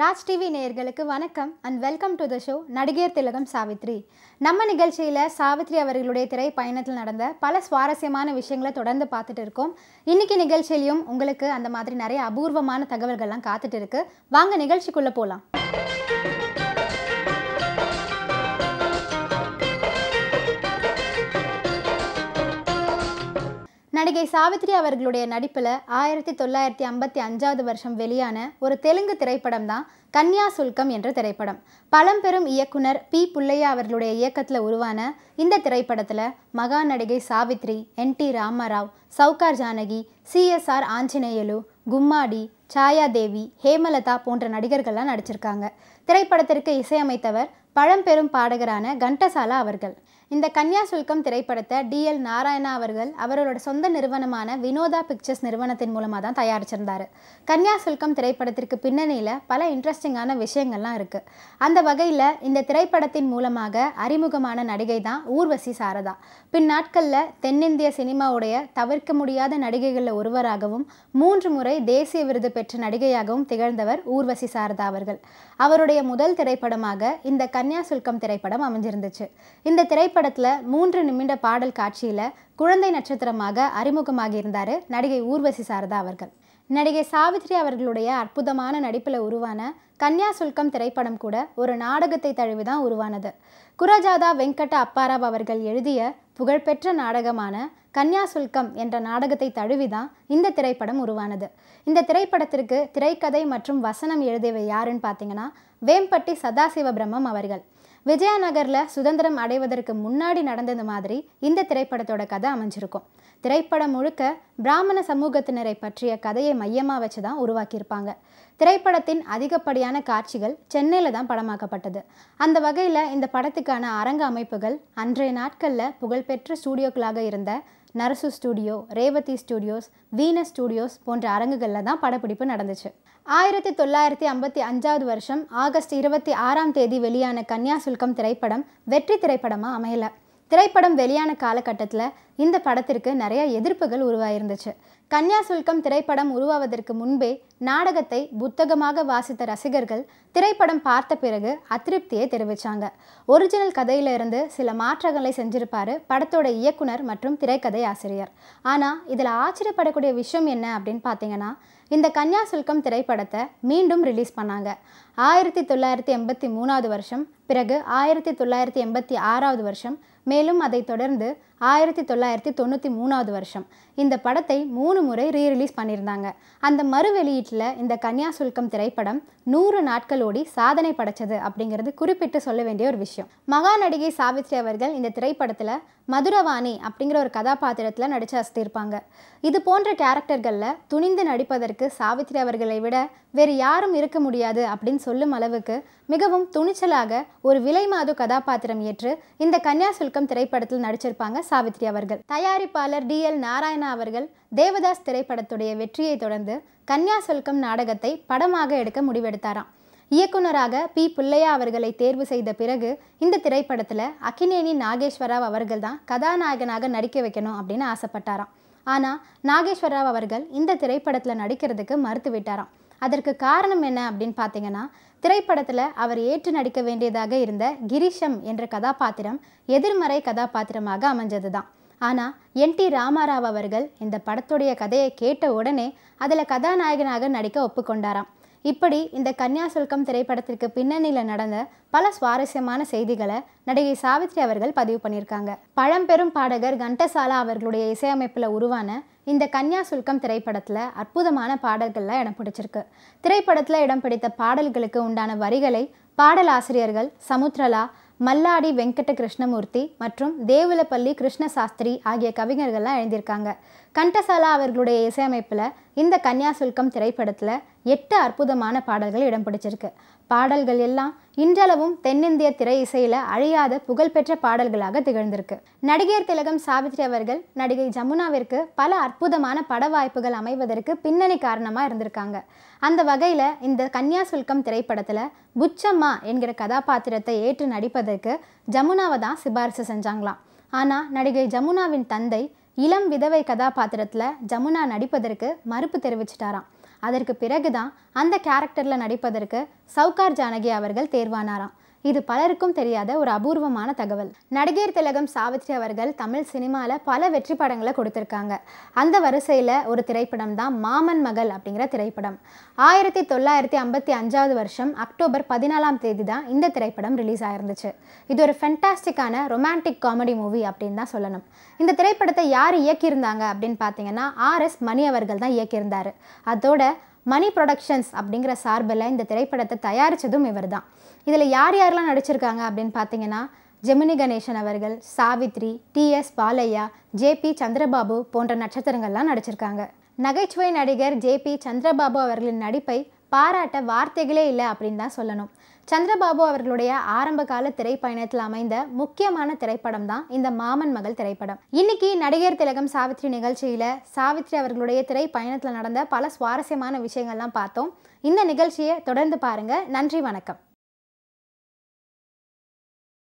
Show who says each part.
Speaker 1: Raj TV நேயர்களுக்கு வணக்கம் and welcome to the show நடிகர் திலகம் சாவித்ரி நம்ம நிகழ்ச்சியில் சாவித்ரி அவர்களுடைய திரை பயணத்தில் நடந்த பல சுவாரஸ்யமான விஷயங்களை தொடர்ந்து பார்த்துட்டு இருக்கோம் இன்னைக்கு நிகழ்ச்சியிலையும் உங்களுக்கு அந்த மாதிரி நிறைய அபூர்வமான தகவல்கள்லாம் காத்துட்டு இருக்கு வாங்க நிகழ்ச்சிக்குள்ளே போகலாம் நடிகை சாவித்ரி அவர்களுடைய நடிப்பில் ஆயிரத்தி தொள்ளாயிரத்தி ஐம்பத்தி அஞ்சாவது வருஷம் வெளியான ஒரு தெலுங்கு திரைப்படம் தான் கன்யா சுல்கம் என்ற திரைப்படம் பழம்பெரும் இயக்குனர் பி புள்ளையா அவர்களுடைய இயக்கத்தில் உருவான இந்த திரைப்படத்தில் மகா நடிகை Savitri N T Ramarao Sowcar Janaki CSR Anjaneyulu Gummadi Chayadevi Hemalatha போன்ற நடிகர்கள்லாம் நடிச்சிருக்காங்க திரைப்படத்திற்கு இசையமைத்தவர் பழம்பெரும் பாடகரான கண்டசாலா அவர்கள் இந்த கன்யா சுல்கம் திரைப்படத்தை டி எல் நாராயணா அவர்கள் அவரோட சொந்த நிறுவனமான வினோதா பிக்சர்ஸ் நிறுவனத்தின் மூலமாக தான் தயாரிச்சிருந்தார் கன்யா சுல்கம் திரைப்படத்திற்கு பின்னணியில் பல இன்ட்ரெஸ்டிங்கான விஷயங்கள்லாம் இருக்குது அந்த வகையில் இந்த திரைப்படத்தின் மூலமாக அறிமுகமான நடிகை தான் ஊர்வசி சாரதா பின் நாட்களில் தென்னிந்திய சினிமாவுடைய தவிர்க்க முடியாத நடிகைகளில் ஒருவராகவும் மூன்று முறை தேசிய விருது பெற்ற நடிகையாகவும் திகழ்ந்தவர் ஊர்வசி சாரதா அவர்கள் அவருடைய முதல் திரைப்படமாக இந்த கன்யா கன்யா சுல்கம் திரைப்படம் அமைஞ்சிருந்துச்சு இந்த திரைப்படத்தில் மூன்று நிமிட பாடல் காட்சியில் குழந்தை நட்சத்திரமாக அறிமுகமாகி இருந்தார் நடிகை ஊர்வசி சாரதா அவர்கள் நடிகை சாவித்ரி அவர்களுடைய அற்புதமான நடிப்பில் உருவான கன்யா சுல்கம் திரைப்படம் கூட ஒரு நாடகத்தை தழுவிதான் உருவானது குரஜாதா வெங்கட அப்பாராவ் அவர்கள் எழுதிய புகழ்பெற்ற நாடகமான கன்யா சுல்கம் என்ற நாடகத்தை தழுவிதான் இந்த திரைப்படம் உருவானது இந்த திரைப்படத்திற்கு திரைக்கதை மற்றும் வசனம் எழுதியவை யாருன்னு பார்த்தீங்கன்னா வேம்பட்டி பிரம்மம் அவர்கள் விஜயநகரில் சுதந்திரம் அடைவதற்கு முன்னாடி நடந்தது மாதிரி இந்த திரைப்படத்தோட கதை அமைஞ்சிருக்கும் திரைப்படம் முழுக்க பிராமண சமூகத்தினரை பற்றிய கதையை மையமாக வச்சு தான் உருவாக்கியிருப்பாங்க திரைப்படத்தின் அதிகப்படியான காட்சிகள் சென்னையில் தான் படமாக்கப்பட்டது அந்த வகையில் இந்த படத்துக்கான அரங்க அமைப்புகள் அன்றைய நாட்களில் புகழ்பெற்ற ஸ்டூடியோக்களாக இருந்த Narasu studio Revathi studios Veena studios போன்ற அரங்குகளில் தான் படப்பிடிப்பு நடந்துச்சு ஆயிரத்தி தொள்ளாயிரத்தி ஐம்பத்தி அஞ்சாவது வருஷம் ஆகஸ்ட் இருபத்தி ஆறாம் தேதி வெளியான கன்னியாசுல்கம் திரைப்படம் வெற்றி திரைப்படமாக அமையலை திரைப்படம் வெளியான காலகட்டத்தில் இந்த படத்திற்கு நிறைய எதிர்ப்புகள் உருவாயிருந்துச்சு கன்னியாசுல்கம் திரைப்படம் உருவாவதற்கு முன்பே நாடகத்தை புத்தகமாக வாசித்த ரசிகர்கள் திரைப்படம் பார்த்த பிறகு அதிருப்தியை தெரிவித்தாங்க ஒரிஜினல் கதையிலிருந்து சில மாற்றங்களை செஞ்சிருப்பாரு படத்தோட இயக்குனர் மற்றும் திரைக்கதை ஆசிரியர் ஆனால் இதில் ஆச்சரியப்படக்கூடிய விஷயம் என்ன அப்படின்னு பார்த்தீங்கன்னா இந்த கன்னியாசுல்கம் திரைப்படத்தை மீண்டும் ரிலீஸ் பண்ணாங்க ஆயிரத்தி தொள்ளாயிரத்தி எண்பத்தி மூணாவது வருஷம் பிறகு ஆயிரத்தி தொள்ளாயிரத்தி எண்பத்தி ஆறாவது வருஷம் மேலும் அதைத் தொடர்ந்து ஆயிரத்தி தொள்ளாயிரத்தி தொண்ணூற்றி மூணாவது வருஷம் இந்த படத்தை மூணு முறை ரீரிலீஸ் பண்ணியிருந்தாங்க அந்த மறு வெளியீட்டில் இந்த கன்யா சுல்கம் திரைப்படம் நூறு நாட்கள் ஓடி சாதனை படைச்சது அப்படிங்கிறது குறிப்பிட்டு சொல்ல வேண்டிய ஒரு விஷயம் மகா நடிகை சாவித்ரி அவர்கள் இந்த திரைப்படத்தில் மதுரவாணி அப்படிங்கிற ஒரு கதாபாத்திரத்தில் நடித்து அசத்திருப்பாங்க இது போன்ற கேரக்டர்களில் துணிந்து நடிப்பதற்கு சாவித்ரி அவர்களை விட வேறு யாரும் இருக்க முடியாது அப்படின்னு சொல்லும் அளவுக்கு மிகவும் துணிச்சலாக ஒரு விலை மாது கதாபாத்திரம் ஏற்று இந்த கன்யாசுல்கம் திரைப்படத்தில் நடிச்சிருப்பாங்க சாவித்ரி அவர்கள் தயாரிப்பாளர் டி எல் நாராயணா அவர்கள் தேவதாஸ் திரைப்படத்துடைய வெற்றியை தொடர்ந்து கன்யாசுல்கம் நாடகத்தை படமாக எடுக்க முடிவெடுத்தாராம் இயக்குநராக பி புள்ளையா அவர்களை தேர்வு செய்த பிறகு இந்த திரைப்படத்தில் அக்கினேனி நாகேஸ்வரராவ் அவர்கள் தான் கதாநாயகனாக நடிக்க வைக்கணும் அப்படின்னு ஆசைப்பட்டாராம் ஆனால் நாகேஸ்வரராவ் அவர்கள் இந்த திரைப்படத்தில் நடிக்கிறதுக்கு மறுத்து விட்டாராம் அதற்கு காரணம் என்ன அப்படின்னு பார்த்தீங்கன்னா திரைப்படத்தில் அவர் ஏற்று நடிக்க வேண்டியதாக இருந்த கிரிஷம் என்ற கதாபாத்திரம் எதிர்மறை கதாபாத்திரமாக அமைஞ்சது தான் ஆனால் என் டி ராமாராவ் அவர்கள் இந்த படத்துடைய கதையை கேட்ட உடனே அதில் கதாநாயகனாக நடிக்க ஒப்புக்கொண்டாராம் இப்படி இந்த கன்யா சுல்கம் திரைப்படத்திற்கு பின்னணியில் நடந்த பல சுவாரஸ்யமான செய்திகளை நடிகை சாவித்ரி அவர்கள் பதிவு பண்ணியிருக்காங்க பழம்பெரும் பாடகர் கண்டசாலா அவர்களுடைய இசையமைப்பில் உருவான இந்த கன்யா சுல்கம் திரைப்படத்தில் அற்புதமான பாடல்கள்லாம் இடம் பிடிச்சிருக்கு திரைப்படத்தில் இடம் பிடித்த பாடல்களுக்கு உண்டான வரிகளை பாடலாசிரியர்கள் சமுத்ரலா மல்லாடி வெங்கட கிருஷ்ணமூர்த்தி மற்றும் தேவுலப்பள்ளி கிருஷ்ணசாஸ்திரி ஆகிய கவிஞர்கள்லாம் எழுந்திருக்காங்க கண்டசாலா அவர்களுடைய இசையமைப்பில் இந்த கன்யா சுல்கம் திரைப்படத்தில் எட்டு அற்புதமான பாடல்கள் இடம் பிடிச்சிருக்கு பாடல்கள் எல்லாம் இன்றளவும் தென்னிந்திய திரை இசையில் அழியாத புகழ்பெற்ற பாடல்களாக திகழ்ந்திருக்கு நடிகையர் திலகம் சாவித்ரி அவர்கள் நடிகை ஜமுனாவிற்கு பல அற்புதமான பட வாய்ப்புகள் அமைவதற்கு பின்னணி காரணமாக இருந்திருக்காங்க அந்த வகையில் இந்த கன்யா சுல்கம் திரைப்படத்தில் புச்சம்மா என்கிற கதாபாத்திரத்தை ஏற்று நடிப்பதற்கு ஜமுனாவை தான் சிபாரிசு செஞ்சாங்களாம் ஆனால் நடிகை ஜமுனாவின் தந்தை இளம் விதவை கதாபாத்திரத்தில் ஜமுனா நடிப்பதற்கு மறுப்பு தெரிவிச்சிட்டாராம் அதற்கு பிறகுதான் அந்த கேரக்டரில் நடிப்பதற்கு சவுகார் ஜானகி அவர்கள் தேர்வானாராம் இது பலருக்கும் தெரியாத ஒரு அபூர்வமான தகவல் நடிகர் திலகம் சாவித்ரி அவர்கள் தமிழ் சினிமாவில் பல வெற்றி படங்களை கொடுத்துருக்காங்க அந்த வரிசையில் ஒரு திரைப்படம் தான் மாமன் மகள் அப்படிங்கிற திரைப்படம் ஆயிரத்தி தொள்ளாயிரத்தி ஐம்பத்தி அஞ்சாவது வருஷம் அக்டோபர் பதினாலாம் தேதி தான் இந்த திரைப்படம் ரிலீஸ் ஆயிருந்துச்சு இது ஒரு ஃபென்டாஸ்டிக்கான ரொமான்டிக் காமெடி மூவி அப்படின்னு தான் சொல்லணும் இந்த திரைப்படத்தை யார் இயக்கியிருந்தாங்க அப்படின்னு பார்த்தீங்கன்னா ஆர் எஸ் மணி அவர்கள் தான் இயக்கியிருந்தார் அதோட மணி ப்ரொடக்ஷன்ஸ் அப்படிங்கிற சார்பில் இந்த திரைப்படத்தை தயாரித்ததும் இவர் தான் இதில் யார் யாரெல்லாம் நடிச்சிருக்காங்க அப்படின்னு பார்த்தீங்கன்னா ஜெமினி கணேசன் அவர்கள் Savitri T S Balaiah JP Chandrababu போன்ற நட்சத்திரங்கள்லாம் நடிச்சிருக்காங்க நகைச்சுவை நடிகர் ஜேபி சந்திரபாபு அவர்களின் நடிப்பை பாராட்ட வார்த்தைகளே இல்லை அப்படின்னு தான் சொல்லணும் சந்திரபாபு அவர்களுடைய ஆரம்பகால திரைப்பயணத்தில் அமைந்த முக்கியமான திரைப்படம் தான் இந்த மாமன் மகள் திரைப்படம் இன்னைக்கு நடிகர் திலகம் சாவித்ரி நிகழ்ச்சியில் சாவித்ரி அவர்களுடைய திரைப்பயணத்தில் நடந்த பல சுவாரஸ்யமான விஷயங்கள்லாம் பார்த்தோம் இந்த நிகழ்ச்சியை தொடர்ந்து பாருங்கள் நன்றி வணக்கம்